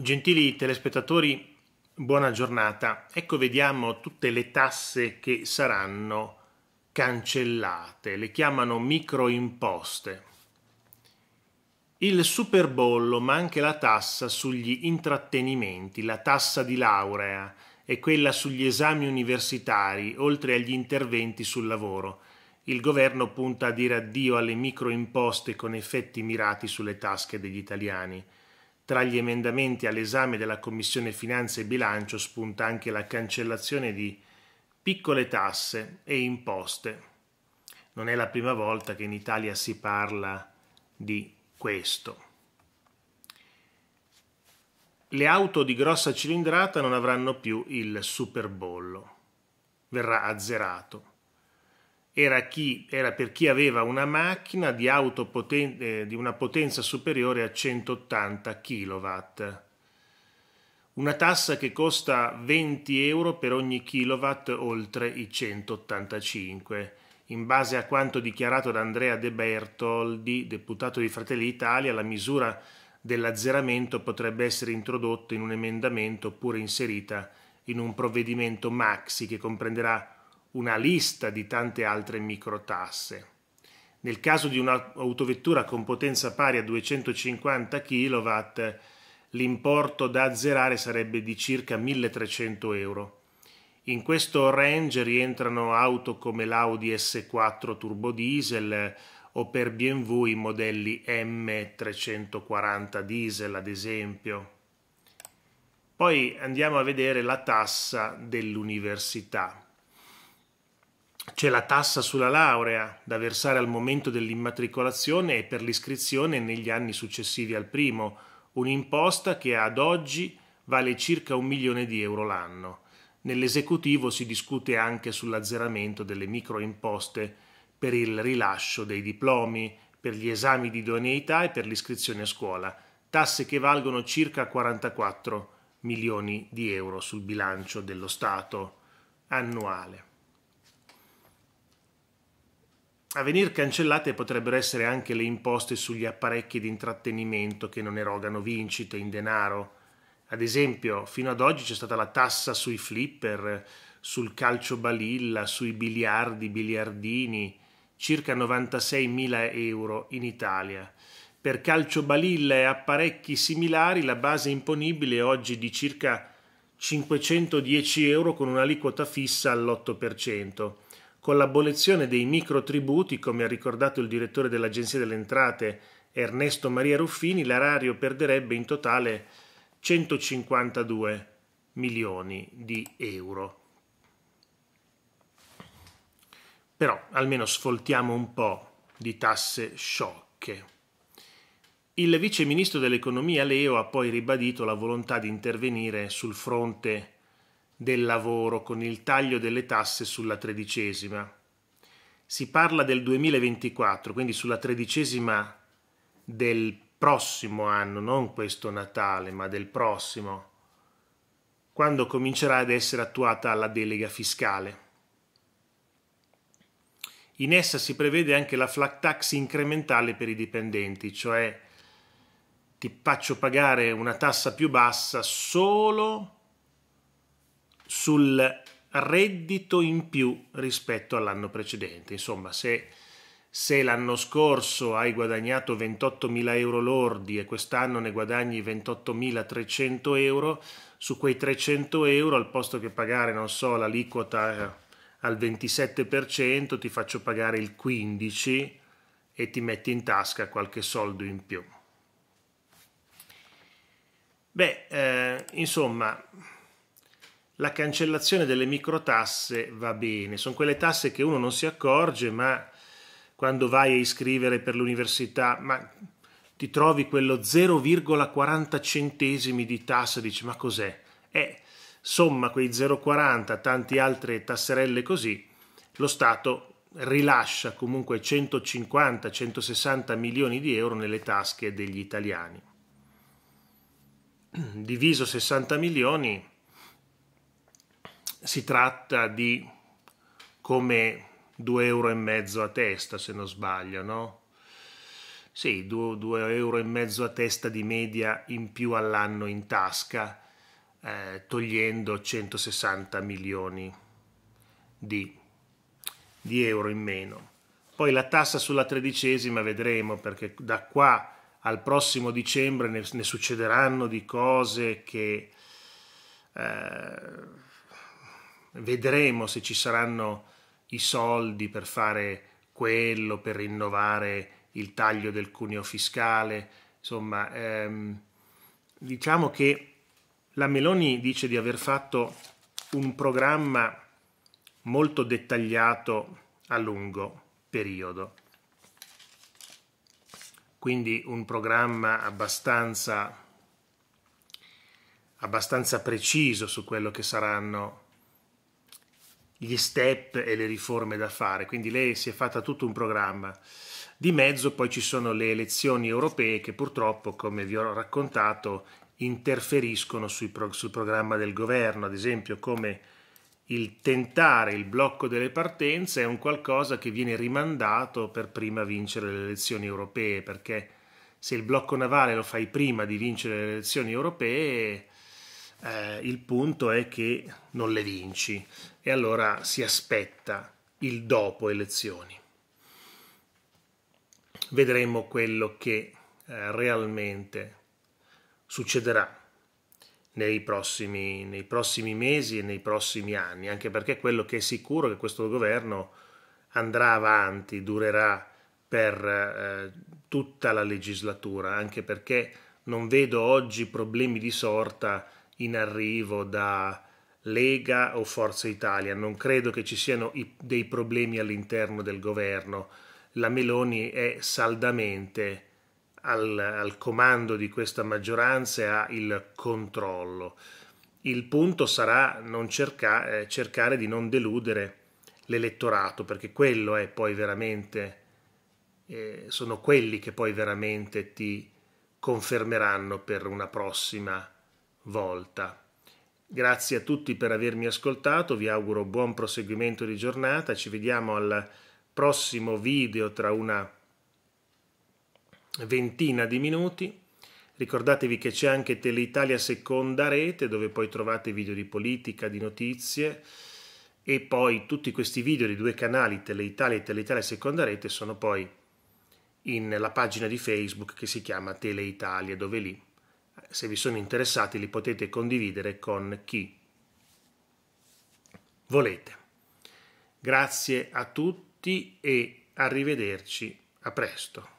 Gentili telespettatori, buona giornata. Ecco vediamo tutte le tasse che saranno cancellate, le chiamano microimposte. Il superbollo, ma anche la tassa sugli intrattenimenti, la tassa di laurea e quella sugli esami universitari, oltre agli interventi sul lavoro. Il governo punta a dire addio alle microimposte con effetti mirati sulle tasche degli italiani. Tra gli emendamenti all'esame della Commissione Finanze e Bilancio spunta anche la cancellazione di piccole tasse e imposte. Non è la prima volta che in Italia si parla di questo. Le auto di grossa cilindrata non avranno più il superbollo, verrà azzerato era, chi, era per chi aveva una macchina di, poten- eh, di una potenza superiore a 180 kW. Una tassa che costa 20 euro per ogni kilowatt oltre i 185 in base a quanto dichiarato da Andrea De Bertoldi, deputato di Fratelli Italia, la misura dell'azzeramento potrebbe essere introdotta in un emendamento oppure inserita in un provvedimento maxi che comprenderà una lista di tante altre microtasse. Nel caso di un'autovettura con potenza pari a 250 kW, l'importo da azzerare sarebbe di circa 1300 euro. In questo range rientrano auto come l'Audi S4 turbo diesel o per BMW i modelli M340 diesel ad esempio. Poi andiamo a vedere la tassa dell'università c'è la tassa sulla laurea da versare al momento dell'immatricolazione e per l'iscrizione negli anni successivi al primo, un'imposta che ad oggi vale circa un milione di euro l'anno. Nell'esecutivo si discute anche sull'azzeramento delle microimposte per il rilascio dei diplomi, per gli esami di idoneità e per l'iscrizione a scuola, tasse che valgono circa 44 milioni di euro sul bilancio dello Stato annuale. A venir cancellate potrebbero essere anche le imposte sugli apparecchi di intrattenimento che non erogano vincite in denaro. Ad esempio, fino ad oggi c'è stata la tassa sui flipper, sul calcio balilla, sui biliardi, biliardini, circa 96.000 euro in Italia. Per calcio balilla e apparecchi similari la base imponibile è oggi di circa 510 euro con un'aliquota fissa all'8% con l'abolizione dei microtributi, come ha ricordato il direttore dell'Agenzia delle Entrate Ernesto Maria Ruffini, l'erario perderebbe in totale 152 milioni di euro. Però almeno sfoltiamo un po' di tasse sciocche. Il vice ministro dell'economia Leo ha poi ribadito la volontà di intervenire sul fronte del lavoro con il taglio delle tasse sulla tredicesima. Si parla del 2024, quindi sulla tredicesima del prossimo anno, non questo Natale, ma del prossimo, quando comincerà ad essere attuata la delega fiscale. In essa si prevede anche la flat tax incrementale per i dipendenti, cioè ti faccio pagare una tassa più bassa solo sul reddito in più rispetto all'anno precedente. Insomma, se, se l'anno scorso hai guadagnato 28.000 euro lordi e quest'anno ne guadagni 28.300 euro, su quei 300 euro al posto che pagare, non so, l'aliquota eh, al 27%, ti faccio pagare il 15% e ti metti in tasca qualche soldo in più. Beh, eh, insomma, la cancellazione delle microtasse va bene, sono quelle tasse che uno non si accorge, ma quando vai a iscrivere per l'università, ma ti trovi quello 0,40 centesimi di tassa, dici ma cos'è? Eh, somma quei 0,40 tanti altre tasserelle così, lo Stato rilascia comunque 150-160 milioni di euro nelle tasche degli italiani. Diviso 60 milioni si tratta di come 2 euro e mezzo a testa, se non sbaglio, no? Sì, 2 euro e mezzo a testa di media in più all'anno in tasca, eh, togliendo 160 milioni di, di euro in meno. Poi la tassa sulla tredicesima vedremo perché da qua al prossimo dicembre ne, ne succederanno di cose che... Eh, vedremo se ci saranno i soldi per fare quello, per rinnovare il taglio del cuneo fiscale, insomma, ehm, diciamo che la Meloni dice di aver fatto un programma molto dettagliato a lungo periodo, quindi un programma abbastanza, abbastanza preciso su quello che saranno gli step e le riforme da fare, quindi lei si è fatta tutto un programma. Di mezzo poi ci sono le elezioni europee che purtroppo, come vi ho raccontato, interferiscono pro- sul programma del governo, ad esempio come il tentare il blocco delle partenze è un qualcosa che viene rimandato per prima vincere le elezioni europee, perché se il blocco navale lo fai prima di vincere le elezioni europee eh, il punto è che non le vinci e allora si aspetta il dopo elezioni. Vedremo quello che eh, realmente succederà nei prossimi, nei prossimi mesi e nei prossimi anni, anche perché quello che è sicuro è che questo governo andrà avanti, durerà per eh, tutta la legislatura, anche perché non vedo oggi problemi di sorta in arrivo da Lega o Forza Italia, non credo che ci siano dei problemi all'interno del governo. La Meloni è saldamente al, al comando di questa maggioranza e ha il controllo. Il punto sarà cerca, eh, cercare di non deludere l'elettorato, perché quello è poi veramente, eh, sono quelli che poi veramente ti confermeranno per una prossima volta. Grazie a tutti per avermi ascoltato, vi auguro buon proseguimento di giornata, ci vediamo al prossimo video tra una ventina di minuti. Ricordatevi che c'è anche Teleitalia Seconda Rete dove poi trovate video di politica, di notizie e poi tutti questi video di due canali Teleitalia e Teleitalia Seconda Rete sono poi nella pagina di Facebook che si chiama Teleitalia dove lì se vi sono interessati li potete condividere con chi volete. Grazie a tutti e arrivederci a presto.